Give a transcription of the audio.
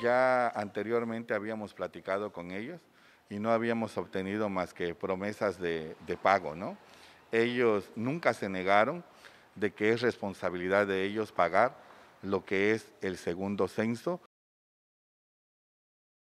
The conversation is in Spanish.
ya anteriormente habíamos platicado con ellos y no habíamos obtenido más que promesas de, pago, ¿no? Ellos nunca se negaron de que es responsabilidad de ellos pagar lo que es el segundo censo